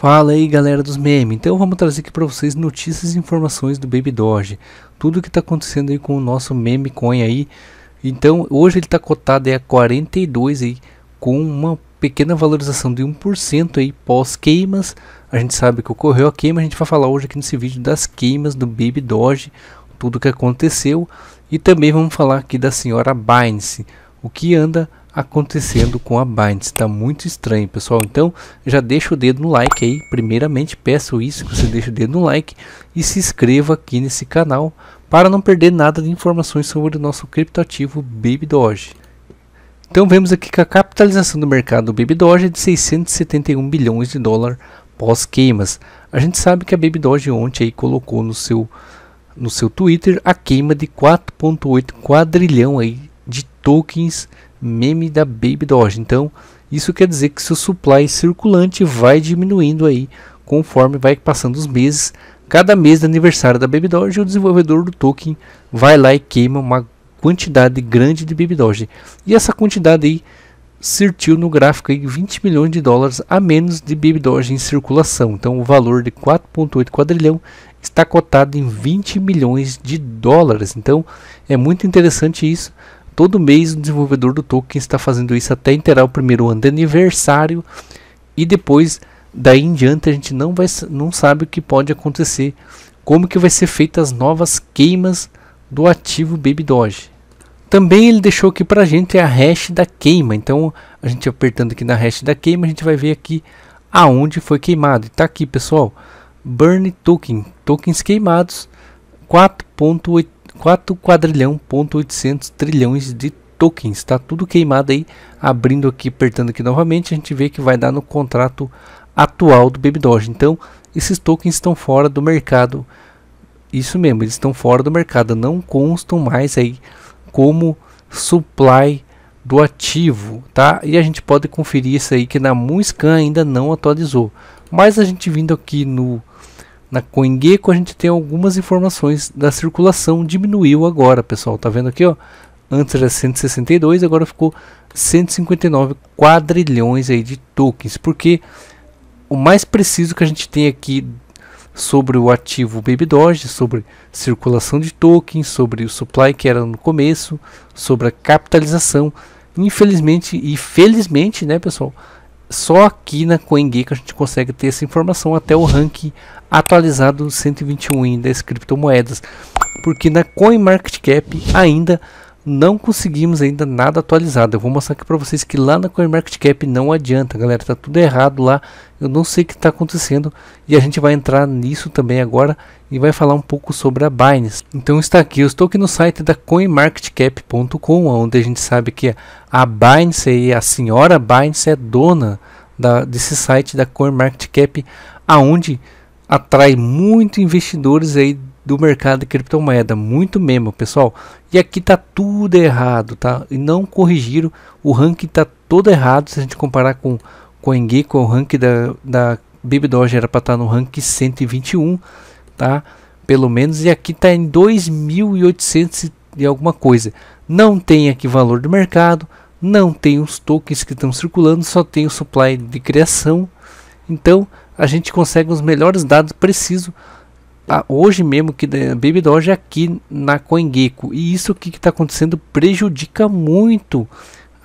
Fala aí galera dos memes, então vamos trazer aqui para vocês notícias e informações do Baby Doge, tudo que está acontecendo aí com o nosso meme coin aí, então hoje ele está cotado aí é a 42 aí, com uma pequena valorização de 1% aí pós queimas, a gente sabe que ocorreu a queima, a gente vai falar hoje aqui nesse vídeo das queimas do Baby Doge, tudo que aconteceu, e também vamos falar aqui da senhora Binance, o que anda acontecendo com a Binance. Está muito estranho, pessoal. Então, já deixa o dedo no like aí. Primeiramente, peço isso, que você deixe o dedo no like e se inscreva aqui nesse canal para não perder nada de informações sobre o nosso criptoativo Baby Doge. Então, vemos aqui que a capitalização do mercado Baby Doge é de 671 bilhões de dólar pós-queimas. A gente sabe que a Baby Doge ontem aí colocou no seu no seu Twitter a queima de 4.8 quadrilhão aí de tokens meme da Baby Doge. Então, isso quer dizer que seu supply circulante vai diminuindo aí conforme vai passando os meses. Cada mês do aniversário da Baby Doge, o desenvolvedor do token vai lá e queima uma quantidade grande de Baby Doge. E essa quantidade aí certiu no gráfico aí 20 milhões de dólares a menos de Baby Doge em circulação. Então o valor de 4.8 quadrilhão está cotado em 20 milhões de dólares. Então é muito interessante isso Todo mês o desenvolvedor do token está fazendo isso até inteirar o primeiro ano de aniversário e depois daí em diante a gente não vai não sabe o que pode acontecer, como que vai ser feitas as novas queimas do ativo Baby Doge. Também ele deixou aqui para a gente a hash da queima. Então a gente apertando aqui na hash da queima a gente vai ver aqui aonde foi queimado. Está aqui pessoal, burn token, tokens queimados 4.8 4 quadrilhão ponto 800 trilhões de tokens, está tudo queimado aí, abrindo aqui, apertando aqui novamente, a gente vê que vai dar no contrato atual do Baby Doge. Então, esses tokens estão fora do mercado. Isso mesmo, eles estão fora do mercado, não constam mais aí como supply do ativo, tá? E a gente pode conferir isso aí que na Moonscan ainda não atualizou. Mas a gente vindo aqui no na CoinGecko a gente tem algumas informações da circulação, diminuiu agora, pessoal, tá vendo aqui, ó? Antes era 162, agora ficou 159 quadrilhões aí de tokens, porque o mais preciso que a gente tem aqui sobre o ativo Baby Doge, sobre circulação de tokens, sobre o supply que era no começo, sobre a capitalização. Infelizmente e felizmente, né, pessoal, só aqui na CoinGeek a gente consegue ter essa informação até o ranking atualizado 121 das criptomoedas, porque na CoinMarketCap ainda não conseguimos ainda nada atualizado. Eu vou mostrar aqui para vocês que lá na CoinMarketCap não adianta, galera. Tá tudo errado lá. Eu não sei o que está acontecendo e a gente vai entrar nisso também agora e vai falar um pouco sobre a Binance. Então está aqui, eu estou aqui no site da CoinMarketCap.com, onde a gente sabe que a Binance e a senhora Binance é dona da, desse site da CoinMarketCap, aonde atrai muito investidores aí do mercado de criptomoeda, muito mesmo, pessoal. E aqui tá tudo errado, tá? E não corrigiram, o ranking tá todo errado se a gente comparar com CoinGecko, o ranking da da BibDoge era para estar tá no ranking 121, tá? Pelo menos e aqui tá em 2800 e alguma coisa. Não tem aqui valor do mercado, não tem os tokens que estão circulando, só tem o supply de criação. Então, a gente consegue os melhores dados precisos ah, hoje mesmo que da Baby Doge é aqui na CoinGecko. E isso que está acontecendo prejudica muito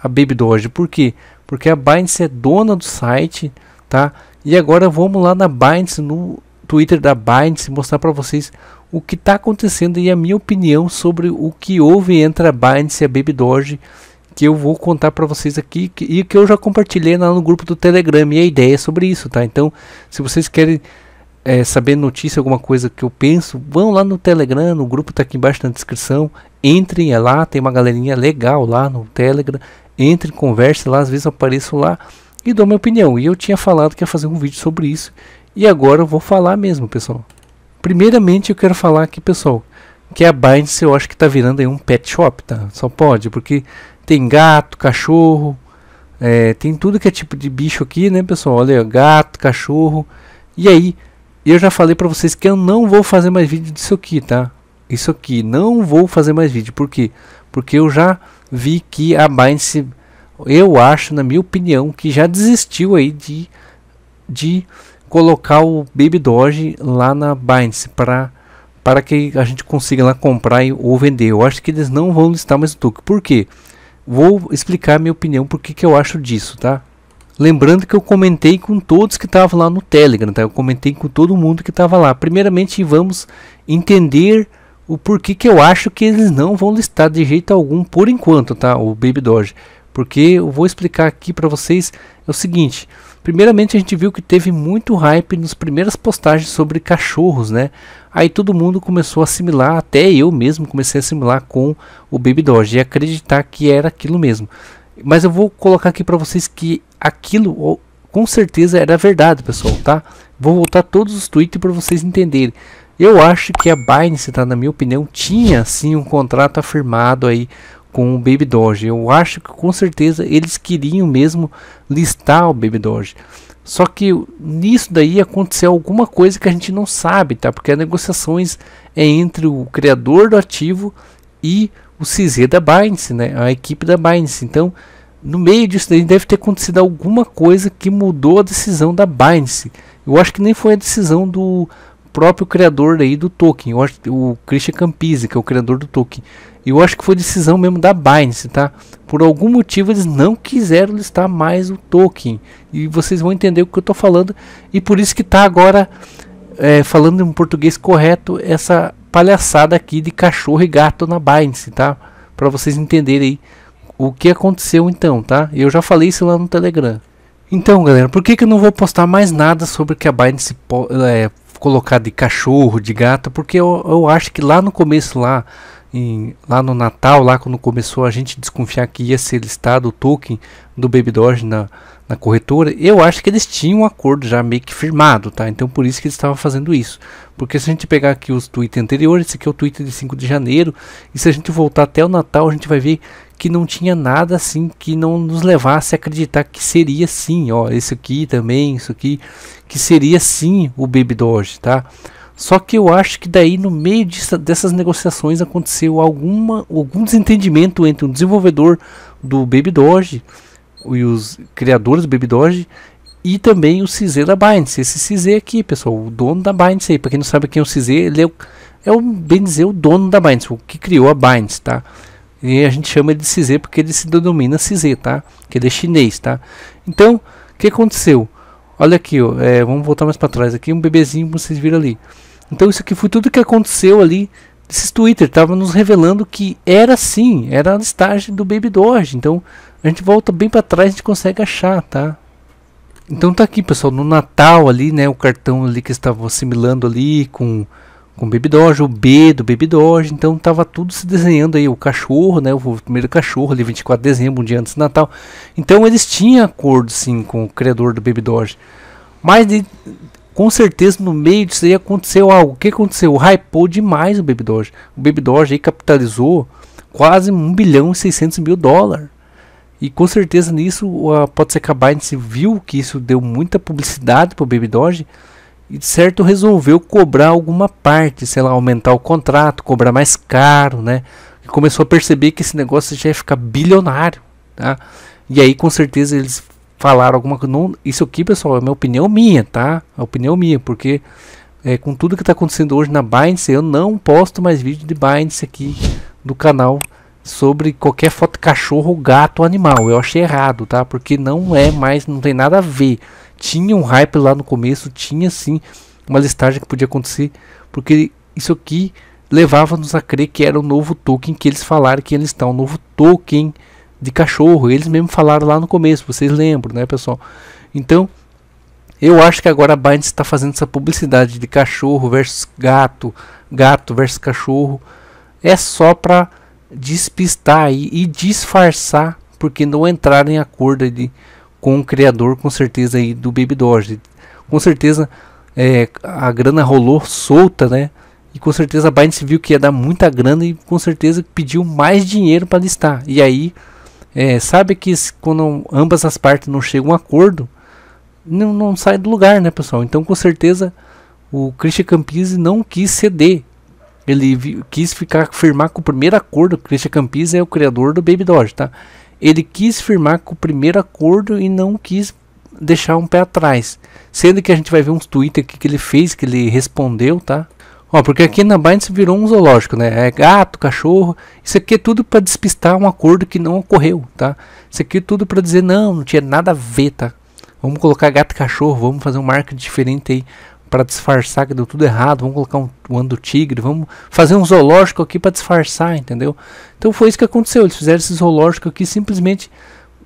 a Baby Doge. Por quê? Porque a Binance é dona do site, tá? E agora vamos lá na Binance, no Twitter da Binance, mostrar para vocês o que está acontecendo e a minha opinião sobre o que houve entre a Binance e a Baby Doge, que eu vou contar para vocês aqui que, e que eu já compartilhei lá no grupo do Telegram e a ideia é sobre isso, tá? Então, se vocês querem é, saber notícia, alguma coisa que eu penso, vão lá no Telegram, o grupo está aqui embaixo na descrição. Entrem é lá, tem uma galerinha legal lá no Telegram. Entrem, converse lá, às vezes apareço lá e dou minha opinião. E eu tinha falado que ia fazer um vídeo sobre isso. E agora eu vou falar mesmo, pessoal. Primeiramente eu quero falar aqui, pessoal, que a Binance eu acho que está virando aí um pet shop, tá? Só pode, porque tem gato, cachorro, é, tem tudo que é tipo de bicho aqui, né, pessoal? Olha, gato, cachorro. E aí, e eu já falei para vocês que eu não vou fazer mais vídeo disso aqui, tá? Isso aqui, não vou fazer mais vídeo. Por quê? Porque eu já vi que a Binance, eu acho, na minha opinião, que já desistiu aí de, de colocar o Baby Doge lá na Binance para para que a gente consiga lá comprar ou vender. Eu acho que eles não vão listar mais o token. Por quê? Vou explicar minha opinião por que eu acho disso, tá? Lembrando que eu comentei com todos que estavam lá no Telegram, tá? Eu comentei com todo mundo que estava lá. Primeiramente, vamos entender o porquê que eu acho que eles não vão listar de jeito algum por enquanto, tá? O Baby Doge. Porque eu vou explicar aqui para vocês é o seguinte. Primeiramente, a gente viu que teve muito hype nas primeiras postagens sobre cachorros, né? Aí todo mundo começou a assimilar, até eu mesmo comecei a assimilar com o Baby Doge e acreditar que era aquilo mesmo. Mas eu vou colocar aqui para vocês que aquilo com certeza era verdade, pessoal, tá? Vou voltar todos os tweets para vocês entenderem. Eu acho que a Binance, tá? na minha opinião, tinha sim um contrato afirmado aí com o Baby Doge. Eu acho que com certeza eles queriam mesmo listar o Baby Doge. Só que nisso daí aconteceu alguma coisa que a gente não sabe, tá? Porque as negociações é entre o criador do ativo e o CZ da Binance, né? A equipe da Binance. Então, no meio disso daí deve ter acontecido alguma coisa que mudou a decisão da Binance. Eu acho que nem foi a decisão do próprio criador aí do token, eu acho, o Christian Campisi, que é o criador do token. Eu acho que foi decisão mesmo da Binance, tá? Por algum motivo eles não quiseram listar mais o token. E vocês vão entender o que eu estou falando. E por isso que tá agora, é, falando em português correto, essa palhaçada aqui de cachorro e gato na Binance, tá? Para vocês entenderem aí o que aconteceu então, tá? Eu já falei isso lá no Telegram. Então, galera, por que, que eu não vou postar mais nada sobre que a Binance é, colocar de cachorro, de gata? Porque eu, eu acho que lá no começo, lá, em, lá no Natal, lá quando começou a gente desconfiar que ia ser listado o token do Baby Doge na, na corretora, eu acho que eles tinham um acordo já meio que firmado, tá? Então por isso que eles estavam fazendo isso. Porque se a gente pegar aqui os tweets anteriores, esse aqui é o tweet de 5 de janeiro, e se a gente voltar até o Natal, a gente vai ver que não tinha nada assim que não nos levasse a acreditar que seria sim, ó, esse aqui também, isso aqui, que seria sim o Baby Doge, tá? Só que eu acho que daí no meio disso, dessas negociações aconteceu alguma, algum desentendimento entre um desenvolvedor do Baby Doge e os criadores do Baby Doge e também o CZ da Binance. Esse CZ aqui, pessoal, o dono da Binance aí. Para quem não sabe quem é o CZ, ele é, o, é o, bem dizer, o dono da Binance, o que criou a Binance, tá? E a gente chama ele de CZ porque ele se denomina CZ, tá? Que ele é chinês, tá? Então, o que aconteceu? Olha aqui, ó, é, vamos voltar mais para trás aqui, um bebezinho vocês viram ali. Então isso aqui foi tudo que aconteceu ali. Esses Twitter estava nos revelando que era sim, era a listagem do Baby Doge. Então a gente volta bem para trás, a gente consegue achar, tá? Então tá aqui, pessoal, no Natal ali, né, o cartão ali que estava assimilando ali com com Baby Doge, o B do Baby Doge, então tava tudo se desenhando aí, o cachorro, né, o primeiro cachorro ali, 24 de dezembro, um dia antes do Natal. Então eles tinham acordo, sim, com o criador do Baby Doge. Mas de, com certeza no meio disso aí aconteceu algo. O que aconteceu? Hypou demais o Baby Doge. O Baby Doge aí capitalizou quase 1 bilhão e 600 mil dólares. E com certeza nisso a Potse Binance viu que isso deu muita publicidade para o Baby Doge e certo resolveu cobrar alguma parte, sei lá, aumentar o contrato, cobrar mais caro, né? E começou a perceber que esse negócio já ia ficar bilionário, tá? E aí com certeza eles falaram alguma coisa. Não, isso aqui, pessoal, é minha opinião minha, tá? É opinião minha, porque é, com tudo que está acontecendo hoje na Binance, eu não posto mais vídeo de Binance aqui do canal sobre qualquer foto de cachorro, gato, animal. Eu achei errado, tá? Porque não é mais, não tem nada a ver. Tinha um hype lá no começo, tinha sim uma listagem que podia acontecer, porque isso aqui levava-nos a crer que era o novo token que eles falaram que eles estão, o novo token de cachorro. Eles mesmo falaram lá no começo, vocês lembram, né, pessoal? Então, eu acho que agora a Binance está fazendo essa publicidade de cachorro versus gato, gato versus cachorro. É só para despistar e, e disfarçar porque não entraram em acordo de, com o criador, com certeza, aí, do Baby Doge. Com certeza é, a grana rolou solta, né? E com certeza a Binance viu que ia dar muita grana e com certeza pediu mais dinheiro para listar. E aí, é, sabe que quando ambas as partes não chegam a um acordo, não, não sai do lugar, né, pessoal? Então, com certeza, o Christian Campisi não quis ceder. Ele quis ficar firmar com o primeiro acordo. Christian Campis é o criador do Baby Doge, tá? Ele quis firmar com o primeiro acordo e não quis deixar um pé atrás. Sendo que a gente vai ver uns tweets aqui que ele fez, que ele respondeu, tá? Ó, porque aqui na Binance virou um zoológico, né? É gato, cachorro. Isso aqui é tudo para despistar um acordo que não ocorreu, tá? Isso aqui é tudo para dizer não, não tinha nada a ver, tá? Vamos colocar gato e cachorro, vamos fazer um marketing diferente aí para disfarçar que deu tudo errado, vamos colocar um, um ano do tigre, vamos fazer um zoológico aqui para disfarçar, entendeu? Então foi isso que aconteceu, eles fizeram esse zoológico aqui simplesmente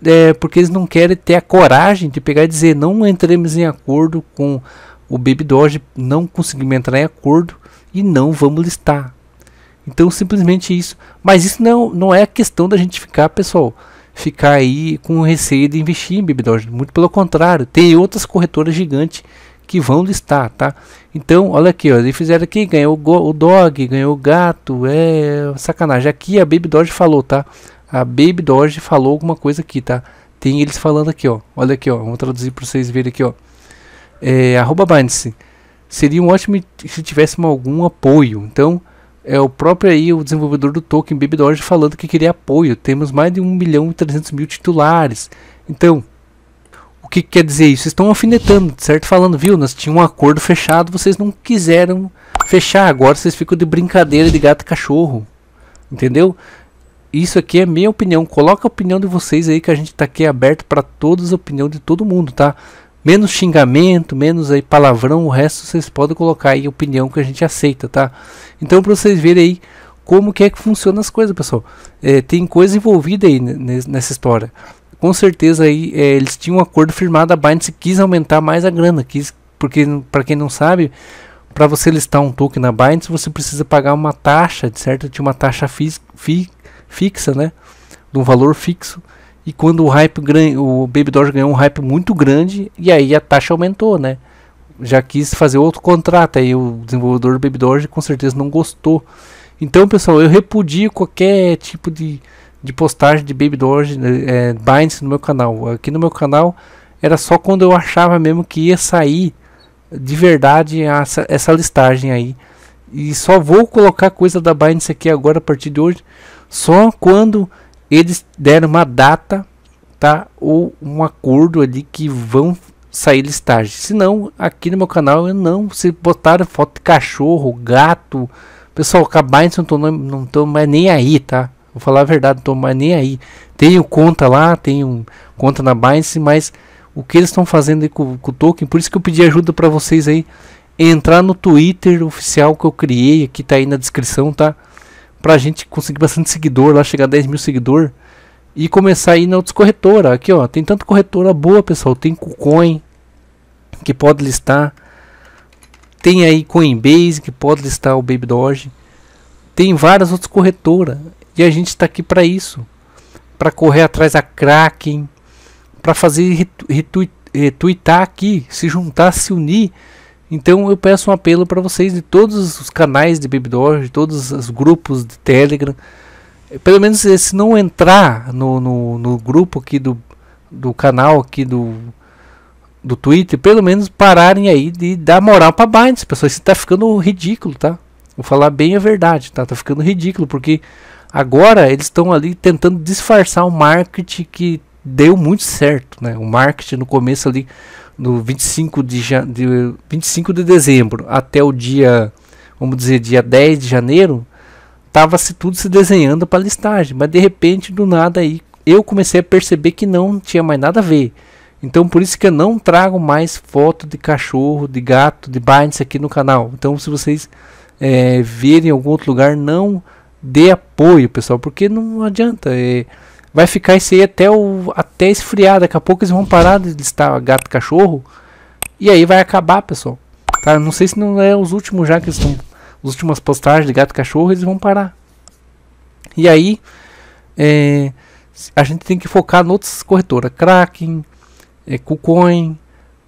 é, porque eles não querem ter a coragem de pegar e dizer não entremos em acordo com o Baby Doge, não conseguimos entrar em acordo e não vamos listar. Então simplesmente isso. Mas isso não, não é questão da gente ficar, pessoal, ficar aí com receio de investir em Baby Doge. Muito pelo contrário, tem outras corretoras gigantes que vão listar, tá? Então, olha aqui, ó, eles fizeram aqui, ganhou o, dog, ganhou o gato, é sacanagem. Aqui a Baby Doge falou, tá? A Baby Doge falou alguma coisa aqui, tá? Tem eles falando aqui, ó. Olha aqui, ó. Vou traduzir para vocês verem aqui, ó. É, arroba Binance. Seria um ótimo se tivéssemos algum apoio. Então, é o próprio aí, o desenvolvedor do token, Baby Doge, falando que queria apoio. Temos mais de 1 milhão e 300 mil titulares. Então, o que, que quer dizer isso? Vocês estão alfinetando, certo? Falando, viu? Nós tínhamos um acordo fechado, vocês não quiseram fechar. Agora vocês ficam de brincadeira de gato e cachorro. Entendeu? Isso aqui é minha opinião. Coloca a opinião de vocês aí que a gente tá aqui aberto para todas as opiniões de todo mundo, tá? Menos xingamento, menos aí palavrão, o resto vocês podem colocar aí opinião que a gente aceita, tá? Então para vocês verem aí como que é que funciona as coisas, pessoal. É, tem coisa envolvida aí nessa história com certeza aí é, eles tinham um acordo firmado, a Binance quis aumentar mais a grana, quis, porque para quem não sabe, para você listar um token na Binance, você precisa pagar uma taxa, de certo? De uma taxa fi, fi, fixa, né? De um valor fixo. E quando o hype o Baby Doge ganhou um hype muito grande, e aí a taxa aumentou, né? Já quis fazer outro contrato, aí o desenvolvedor do Baby Doge com certeza não gostou. Então, pessoal, eu repudio qualquer tipo de de postagem de Baby Doge né, é, Binds no meu canal. Aqui no meu canal era só quando eu achava mesmo que ia sair de verdade essa, essa listagem aí. E só vou colocar coisa da Binds aqui agora a partir de hoje, só quando eles deram uma data, tá? Ou um acordo ali que vão sair listagem. Se não, aqui no meu canal eu não se botaram foto de cachorro, gato, pessoal, com a não tô, não tô mais nem aí, tá? Vou falar a verdade, não tô mais nem aí. Tenho conta lá, tenho conta na Binance, mas o que eles estão fazendo aí com, com, o token, por isso que eu pedi ajuda para vocês aí entrar no Twitter oficial que eu criei, que tá aí na descrição, tá? Pra gente conseguir bastante seguidor lá, chegar a 10 mil seguidor e começar aí na outras corretora. Aqui ó, tem tanta corretora boa, pessoal. Tem KuCoin que pode listar, tem aí Coinbase que pode listar o Baby Doge, tem várias outras corretoras. E a gente está aqui para isso, para correr atrás da Kraken, para fazer retweet, retweetar aqui, se juntar, se unir. Então eu peço um apelo para vocês de todos os canais de Bebidor, de todos os grupos de Telegram. Pelo menos eh, se não entrar no, no, no grupo aqui do, do canal aqui do, do Twitter, pelo menos pararem aí de dar moral para Binance, pessoal. Isso tá ficando ridículo, tá? Vou falar bem a verdade, tá? Tá ficando ridículo, porque Agora eles estão ali tentando disfarçar o marketing que deu muito certo, né? O marketing no começo ali no 25 de, de 25 de dezembro até o dia, vamos dizer, dia 10 de janeiro, tava se tudo se desenhando para listagem, mas de repente do nada aí eu comecei a perceber que não tinha mais nada a ver. Então por isso que eu não trago mais foto de cachorro, de gato, de binds aqui no canal. Então se vocês é, verem em algum outro lugar, não dê apoio, pessoal, porque não adianta. É, vai ficar isso aí até, o, até esfriar. Daqui a pouco eles vão parar de listar gato cachorro. E aí vai acabar, pessoal. Tá? Não sei se não é os últimos já que estão. As últimas postagens de gato cachorro, eles vão parar. E aí. É, a gente tem que focar em outras corretoras. Kraken, é, KuCoin,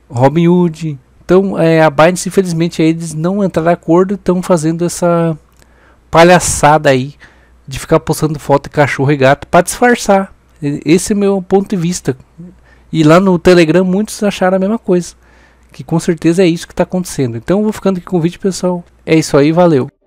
Robinhood. Então é, a Binance, infelizmente, eles não entraram em acordo e estão fazendo essa palhaçada aí de ficar postando foto de cachorro e gato para disfarçar. Esse é meu ponto de vista. E lá no Telegram muitos acharam a mesma coisa. Que com certeza é isso que está acontecendo. Então eu vou ficando aqui com o vídeo, pessoal. É isso aí, valeu.